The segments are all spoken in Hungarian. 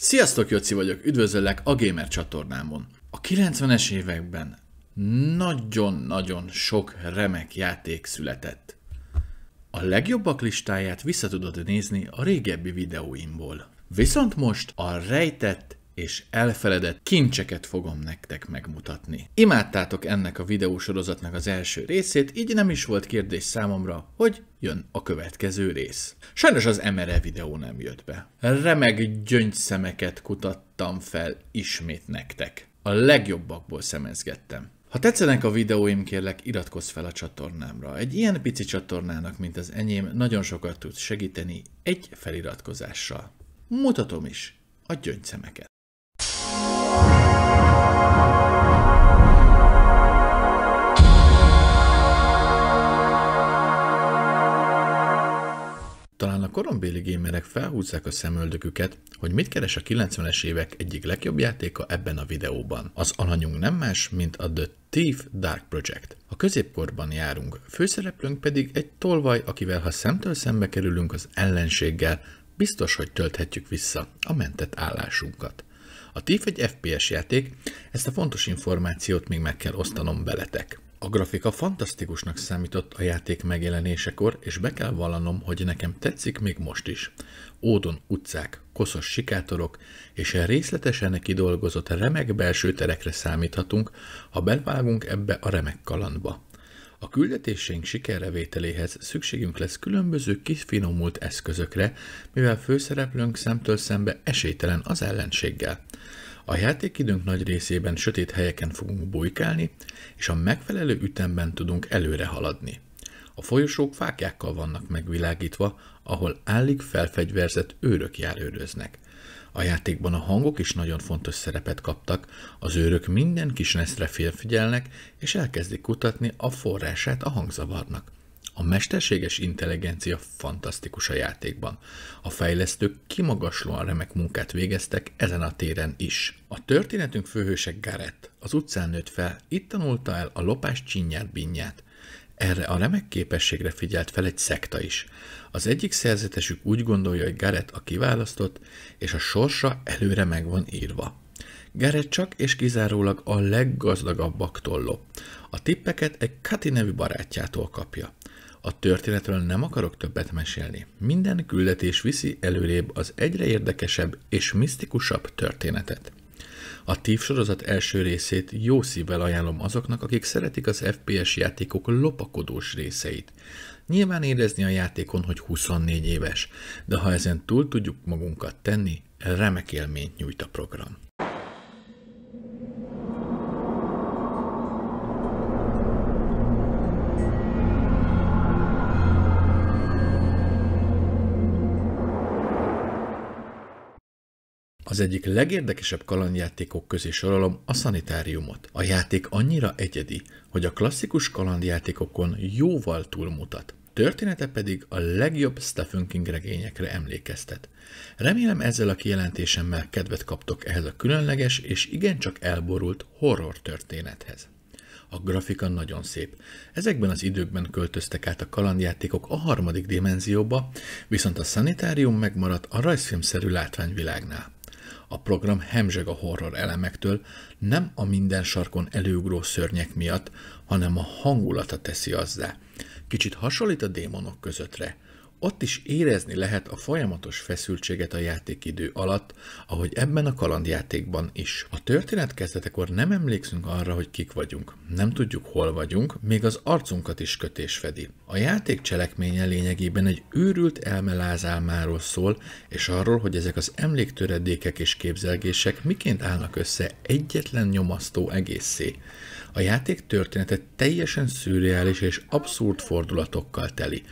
Sziasztok, Jóci vagyok, üdvözöllek a Gamer csatornámon. A 90-es években nagyon-nagyon sok remek játék született. A legjobbak listáját visszatudod nézni a régebbi videóimból. Viszont most a rejtett és elfeledett kincseket fogom nektek megmutatni. Imádtátok ennek a videósorozatnak az első részét, így nem is volt kérdés számomra, hogy jön a következő rész. Sajnos az MRE videó nem jött be. Remeg gyöngyszemeket kutattam fel ismét nektek. A legjobbakból szemezgettem. Ha tetszenek a videóim, kérlek iratkozz fel a csatornámra. Egy ilyen pici csatornának, mint az enyém, nagyon sokat tud segíteni egy feliratkozással. Mutatom is a gyöngyszemeket. a korombéli gémerek felhúzzák a szemöldöküket, hogy mit keres a 90-es évek egyik legjobb játéka ebben a videóban. Az alanyunk nem más, mint a The Thief Dark Project. A középkorban járunk, főszereplőnk pedig egy tolvaj, akivel ha szemtől szembe kerülünk az ellenséggel, biztos, hogy tölthetjük vissza a mentett állásunkat. A TIF egy FPS játék, ezt a fontos információt még meg kell osztanom veletek. A grafika fantasztikusnak számított a játék megjelenésekor, és be kell vallanom, hogy nekem tetszik még most is. Ódon utcák, koszos sikátorok, és a részletesen kidolgozott remek belső terekre számíthatunk, ha belvágunk ebbe a remek kalandba. A küldetésénk sikerrevételéhez szükségünk lesz különböző kifinomult eszközökre, mivel főszereplőnk szemtől szembe esélytelen az ellenséggel. A játékidőnk nagy részében sötét helyeken fogunk bujkálni, és a megfelelő ütemben tudunk előre haladni. A folyosók fákjákkal vannak megvilágítva, ahol állig felfegyverzett őrök járőröznek. A játékban a hangok is nagyon fontos szerepet kaptak, az őrök minden kis neszre félfigyelnek, és elkezdik kutatni a forrását a hangzavarnak. A mesterséges intelligencia fantasztikus a játékban. A fejlesztők kimagaslóan remek munkát végeztek ezen a téren is. A történetünk főhőse Gareth az utcán nőtt fel, itt tanulta el a lopás csinyát binyát. Erre a remek képességre figyelt fel egy szekta is. Az egyik szerzetesük úgy gondolja, hogy Gareth a kiválasztott, és a sorsa előre meg van írva. Gareth csak és kizárólag a leggazdagabbaktól lop. A tippeket egy Kati nevű barátjától kapja. A történetről nem akarok többet mesélni. Minden küldetés viszi előrébb az egyre érdekesebb és misztikusabb történetet. A TIV sorozat első részét jó szívvel ajánlom azoknak, akik szeretik az FPS játékok lopakodós részeit. Nyilván érezni a játékon, hogy 24 éves, de ha ezen túl tudjuk magunkat tenni, remek élményt nyújt a program. Az egyik legérdekesebb kalandjátékok közé sorolom a szanitáriumot. A játék annyira egyedi, hogy a klasszikus kalandjátékokon jóval túlmutat. Története pedig a legjobb Stephen King regényekre emlékeztet. Remélem ezzel a kijelentésemmel kedvet kaptok ehhez a különleges és igencsak elborult horror történethez. A grafika nagyon szép. Ezekben az időkben költöztek át a kalandjátékok a harmadik dimenzióba, viszont a szanitárium megmaradt a rajzfilmszerű látványvilágnál. A program hemzseg a horror elemektől, nem a minden sarkon előugró szörnyek miatt, hanem a hangulata teszi azzá. Kicsit hasonlít a démonok közöttre – ott is érezni lehet a folyamatos feszültséget a játékidő alatt, ahogy ebben a kalandjátékban is. A történet kezdetekor nem emlékszünk arra, hogy kik vagyunk. Nem tudjuk, hol vagyunk, még az arcunkat is kötés fedi. A játék cselekménye lényegében egy őrült elmelázálmáról szól, és arról, hogy ezek az emléktöredékek és képzelgések miként állnak össze egyetlen nyomasztó egészé. A játék története teljesen szürreális és abszurd fordulatokkal teli.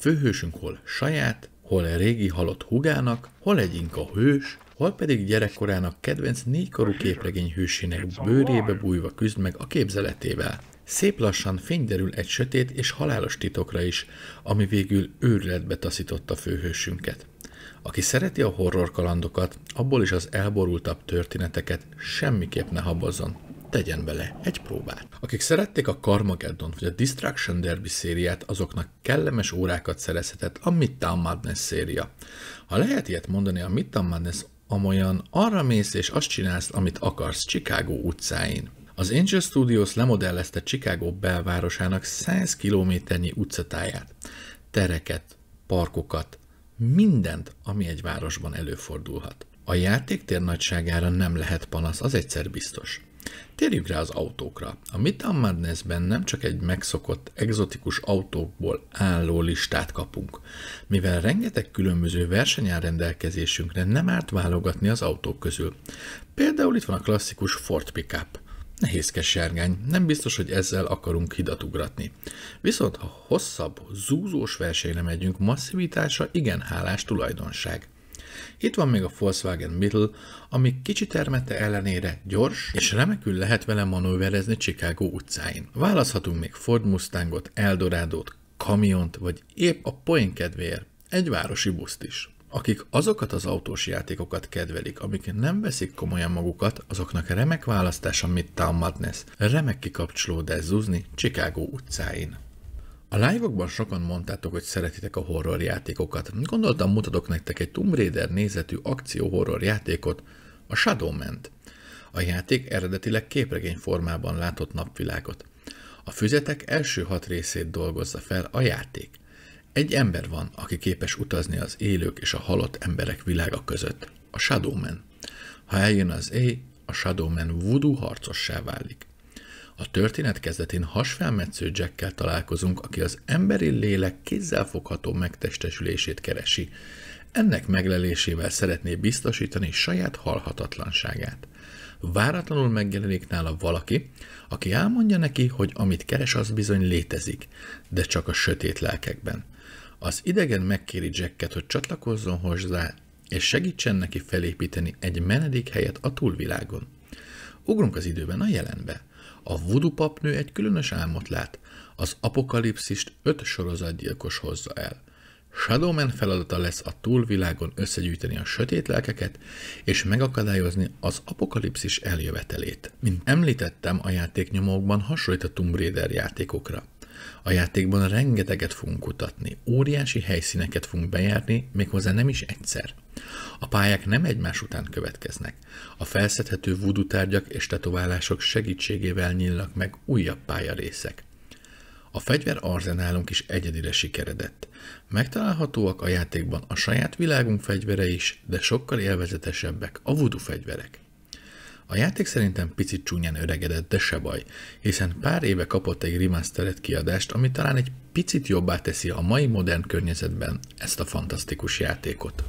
Főhősünk hol saját, hol a régi halott hugának, hol egy inka hős, hol pedig gyerekkorának kedvenc négykorú képregény hősének bőrébe bújva küzd meg a képzeletével. Szép lassan fényderül egy sötét és halálos titokra is, ami végül őrületbe taszította főhősünket. Aki szereti a horror kalandokat, abból is az elborultabb történeteket semmiképp ne habozzon tegyen vele egy próbát. Akik szerették a Carmageddon vagy a Distraction Derby szériát, azoknak kellemes órákat szerezhetett a Midtown Madness széria. Ha lehet ilyet mondani, a Midtown Madness amolyan arra mész és azt csinálsz, amit akarsz Chicago utcáin. Az Angel Studios lemodellezte Chicago belvárosának 100 kilométernyi utcatáját, tereket, parkokat, mindent, ami egy városban előfordulhat. A játéktér nagyságára nem lehet panasz, az egyszer biztos. Térjünk rá az autókra. A Midtown Madness-ben nem csak egy megszokott, egzotikus autókból álló listát kapunk. Mivel rengeteg különböző versenyen rendelkezésünkre nem árt válogatni az autók közül. Például itt van a klasszikus Ford Pickup. Nehézkes járgány, nem biztos, hogy ezzel akarunk hidat ugratni. Viszont ha hosszabb, zúzós versenyre megyünk, masszivitása igen hálás tulajdonság. Itt van még a Volkswagen Middle, ami kicsi termete ellenére gyors, és remekül lehet vele manőverezni Chicago utcáin. Választhatunk még Ford Mustangot, Eldorádót, kamiont, vagy épp a poén kedvéért egy városi buszt is. Akik azokat az autós játékokat kedvelik, amik nem veszik komolyan magukat, azoknak remek választás a Midtown Madness, remek kikapcsolódás zuzni Chicago utcáin. A live-okban sokan mondtátok, hogy szeretitek a horror játékokat. Gondoltam, mutatok nektek egy Tomb Raider nézetű akció-horror játékot, a Shadowment. A játék eredetileg képregény formában látott napvilágot. A füzetek első hat részét dolgozza fel a játék. Egy ember van, aki képes utazni az élők és a halott emberek világa között, a Shadowman. Ha eljön az éj, a Shadowman voodoo harcossá válik. A történet kezdetén hasfelmetsző Jackkel találkozunk, aki az emberi lélek kézzelfogható megtestesülését keresi. Ennek meglelésével szeretné biztosítani saját halhatatlanságát. Váratlanul megjelenik nála valaki, aki elmondja neki, hogy amit keres, az bizony létezik, de csak a sötét lelkekben. Az idegen megkéri Jacket, hogy csatlakozzon hozzá, és segítsen neki felépíteni egy menedékhelyet a túlvilágon. Ugrunk az időben a jelenbe a vudu papnő egy különös álmot lát. Az apokalipszist öt sorozatgyilkos hozza el. Shadowman feladata lesz a túlvilágon összegyűjteni a sötét lelkeket, és megakadályozni az apokalipszis eljövetelét. Mint említettem, a játéknyomókban hasonlít a Tomb Raider játékokra. A játékban rengeteget fogunk kutatni, óriási helyszíneket fogunk bejárni, méghozzá nem is egyszer. A pályák nem egymás után következnek. A felszedhető vudu tárgyak és tetoválások segítségével nyílnak meg újabb pályarészek. A fegyver arzenálunk is egyedire sikeredett. Megtalálhatóak a játékban a saját világunk fegyvere is, de sokkal élvezetesebbek a vudu fegyverek. A játék szerintem picit csúnyán öregedett, de se baj, hiszen pár éve kapott egy remastered kiadást, ami talán egy picit jobbá teszi a mai modern környezetben ezt a fantasztikus játékot.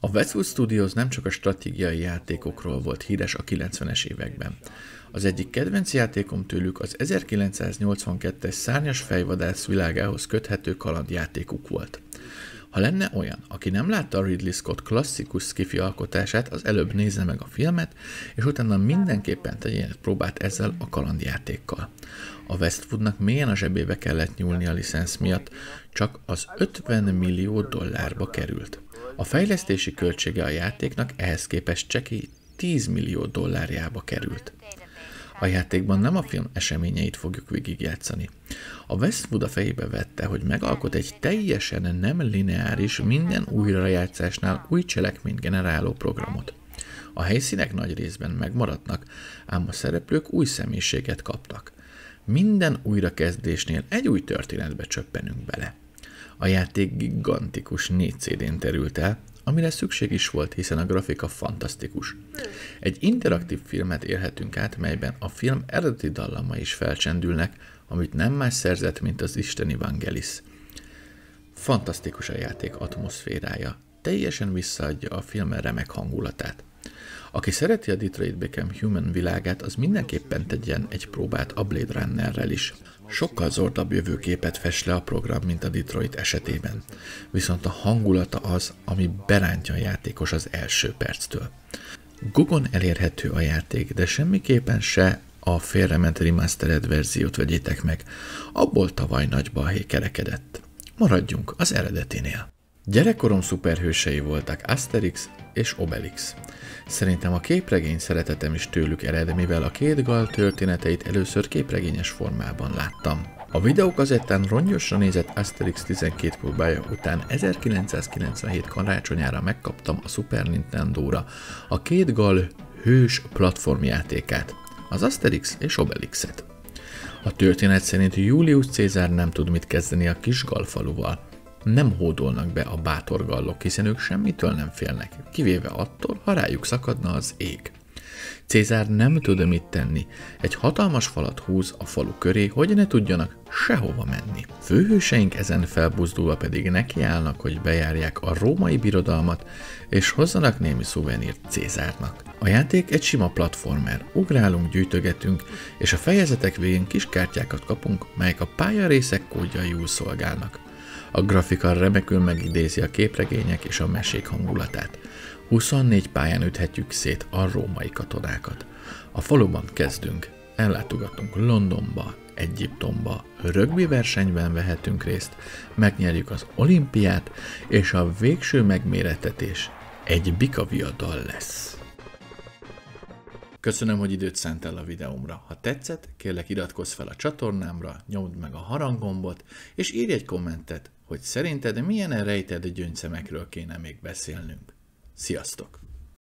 A Westwood Studios nem csak a stratégiai játékokról volt híres a 90-es években. Az egyik kedvenc játékom tőlük az 1982-es szárnyas fejvadász világához köthető kalandjátékuk volt. Ha lenne olyan, aki nem látta a Ridley Scott klasszikus skifi alkotását, az előbb nézze meg a filmet, és utána mindenképpen tegyen egy próbát ezzel a kalandjátékkal. A Westwoodnak mélyen a zsebébe kellett nyúlni a licensz miatt, csak az 50 millió dollárba került. A fejlesztési költsége a játéknak ehhez képest cseki 10 millió dollárjába került. A játékban nem a film eseményeit fogjuk végigjátszani. A Westwood a fejébe vette, hogy megalkot egy teljesen nem lineáris, minden újrajátszásnál új cselekményt generáló programot. A helyszínek nagy részben megmaradnak, ám a szereplők új személyiséget kaptak. Minden újrakezdésnél egy új történetbe csöppenünk bele. A játék gigantikus 4 CD-n terült el, amire szükség is volt, hiszen a grafika fantasztikus. Egy interaktív filmet érhetünk át, melyben a film eredeti dallama is felcsendülnek, amit nem más szerzett, mint az Isten Evangelis. Fantasztikus a játék atmoszférája, teljesen visszaadja a film remek hangulatát. Aki szereti a Detroit Become Human világát, az mindenképpen tegyen egy próbát a Blade Runnerrel is. Sokkal zordabb jövőképet fest le a program, mint a Detroit esetében, viszont a hangulata az, ami berántja a játékos az első perctől. Gugon elérhető a játék, de semmiképpen se a félrement remastered verziót vegyétek meg. Abból tavaly nagy balhé kerekedett. Maradjunk az eredetinél. Gyerekkorom szuperhősei voltak Asterix és Obelix. Szerintem a képregény szeretetem is tőlük ered, mivel a két gal történeteit először képregényes formában láttam. A videókazettán rongyosra nézett Asterix 12 próbája után 1997 karácsonyára megkaptam a Super Nintendo-ra a két gal hős platformjátékát, az Asterix és Obelixet. A történet szerint Julius Caesar nem tud mit kezdeni a kis galfaluval, nem hódolnak be a bátor gallok, hiszen ők semmitől nem félnek, kivéve attól, ha rájuk szakadna az ég. Cézár nem tud mit tenni. Egy hatalmas falat húz a falu köré, hogy ne tudjanak sehova menni. Főhőseink ezen felbuzdulva pedig nekiállnak, hogy bejárják a római birodalmat, és hozzanak némi szuvenírt Cézárnak. A játék egy sima platformer. Ugrálunk, gyűjtögetünk, és a fejezetek végén kis kártyákat kapunk, melyek a pályarészek kódjaiul szolgálnak. A grafika remekül megidézi a képregények és a mesék hangulatát. 24 pályán üthetjük szét a római katonákat. A faluban kezdünk, ellátogatunk Londonba, Egyiptomba, rögbi versenyben vehetünk részt, megnyerjük az olimpiát, és a végső megméretetés egy bikaviadal lesz. Köszönöm, hogy időt szentel a videómra. Ha tetszett, kérlek iratkozz fel a csatornámra, nyomd meg a harangombot, és írj egy kommentet, hogy szerinted milyen rejtett gyöngyszemekről kéne még beszélnünk. Sziasztok!